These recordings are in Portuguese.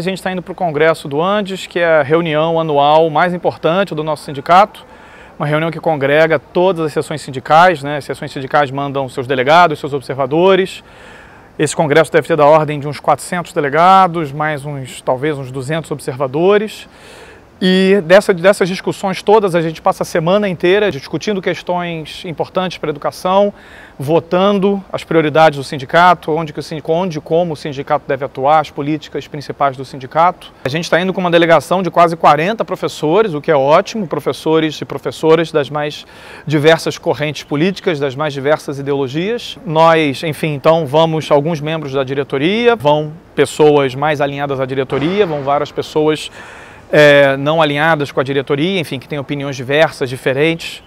A gente está indo para o Congresso do Andes, que é a reunião anual mais importante do nosso sindicato, uma reunião que congrega todas as seções sindicais, né? as seções sindicais mandam seus delegados, seus observadores. Esse congresso deve ter da ordem de uns 400 delegados, mais uns, talvez uns 200 observadores. E dessa, dessas discussões todas, a gente passa a semana inteira discutindo questões importantes para a educação, votando as prioridades do sindicato, onde, que o sindicato, onde como o sindicato deve atuar, as políticas principais do sindicato. A gente está indo com uma delegação de quase 40 professores, o que é ótimo, professores e professoras das mais diversas correntes políticas, das mais diversas ideologias. Nós, enfim, então vamos alguns membros da diretoria, vão pessoas mais alinhadas à diretoria, vão várias pessoas é, não alinhadas com a diretoria, enfim, que tem opiniões diversas, diferentes.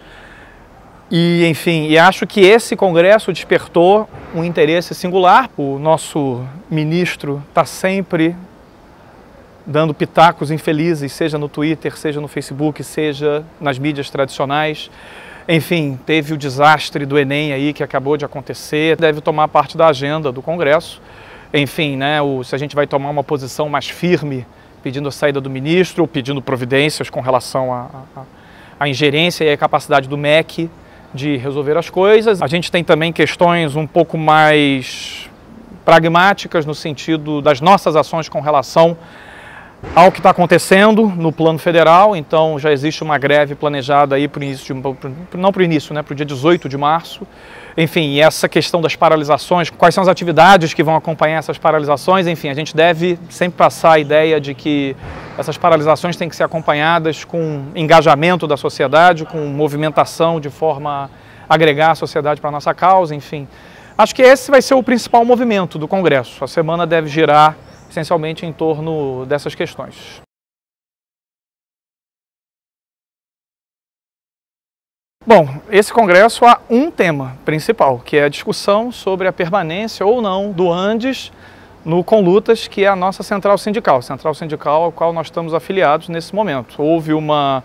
E, enfim, e acho que esse congresso despertou um interesse singular. O nosso ministro está sempre dando pitacos infelizes, seja no Twitter, seja no Facebook, seja nas mídias tradicionais. Enfim, teve o desastre do Enem aí que acabou de acontecer, deve tomar parte da agenda do Congresso. Enfim, né, o, se a gente vai tomar uma posição mais firme pedindo a saída do ministro, pedindo providências com relação à ingerência e à capacidade do MEC de resolver as coisas. A gente tem também questões um pouco mais pragmáticas no sentido das nossas ações com relação ao que está acontecendo no plano federal. Então já existe uma greve planejada aí para o início, de, pro, não para o início, né, para o dia 18 de março. Enfim, essa questão das paralisações, quais são as atividades que vão acompanhar essas paralisações? Enfim, a gente deve sempre passar a ideia de que essas paralisações têm que ser acompanhadas com engajamento da sociedade, com movimentação de forma a agregar a sociedade para a nossa causa, enfim. Acho que esse vai ser o principal movimento do Congresso. A semana deve girar essencialmente em torno dessas questões. Bom, esse congresso há um tema principal, que é a discussão sobre a permanência ou não do Andes no Conlutas, que é a nossa central sindical, central sindical ao qual nós estamos afiliados nesse momento. Houve uma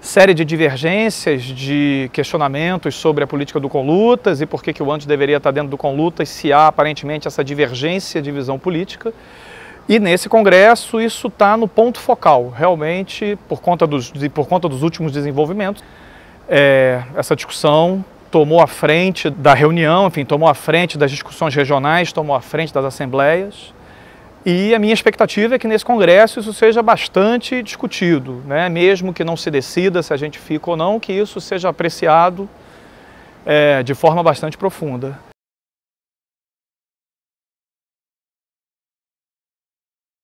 série de divergências, de questionamentos sobre a política do Conlutas e por que, que o Andes deveria estar dentro do Conlutas se há aparentemente essa divergência de visão política. E nesse congresso isso está no ponto focal, realmente, por conta dos, por conta dos últimos desenvolvimentos, é, essa discussão tomou a frente da reunião, enfim, tomou a frente das discussões regionais, tomou a frente das assembleias. E a minha expectativa é que nesse congresso isso seja bastante discutido, né? mesmo que não se decida se a gente fica ou não, que isso seja apreciado é, de forma bastante profunda.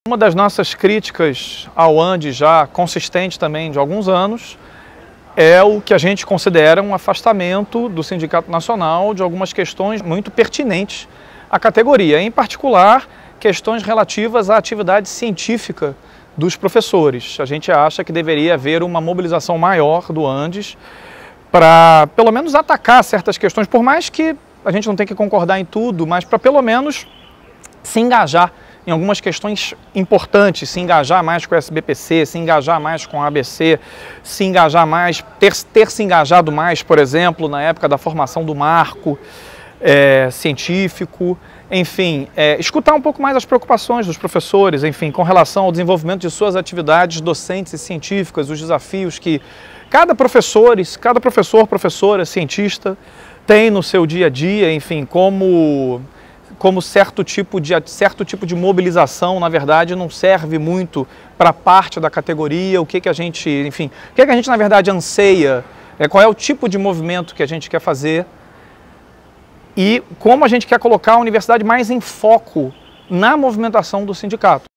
Uma das nossas críticas ao Andes, já consistente também de alguns anos é o que a gente considera um afastamento do Sindicato Nacional de algumas questões muito pertinentes à categoria, em particular questões relativas à atividade científica dos professores. A gente acha que deveria haver uma mobilização maior do Andes para, pelo menos, atacar certas questões, por mais que a gente não tenha que concordar em tudo, mas para, pelo menos, se engajar em algumas questões importantes, se engajar mais com o SBPC, se engajar mais com a ABC, se engajar mais, ter, ter se engajado mais, por exemplo, na época da formação do marco é, científico, enfim, é, escutar um pouco mais as preocupações dos professores, enfim, com relação ao desenvolvimento de suas atividades docentes e científicas, os desafios que cada professor, cada professor, professora, cientista tem no seu dia a dia, enfim, como como certo tipo de, certo tipo de mobilização, na verdade, não serve muito para parte da categoria, o que, que a gente, enfim, o que, que a gente, na verdade, anseia, é, qual é o tipo de movimento que a gente quer fazer e como a gente quer colocar a universidade mais em foco na movimentação do sindicato.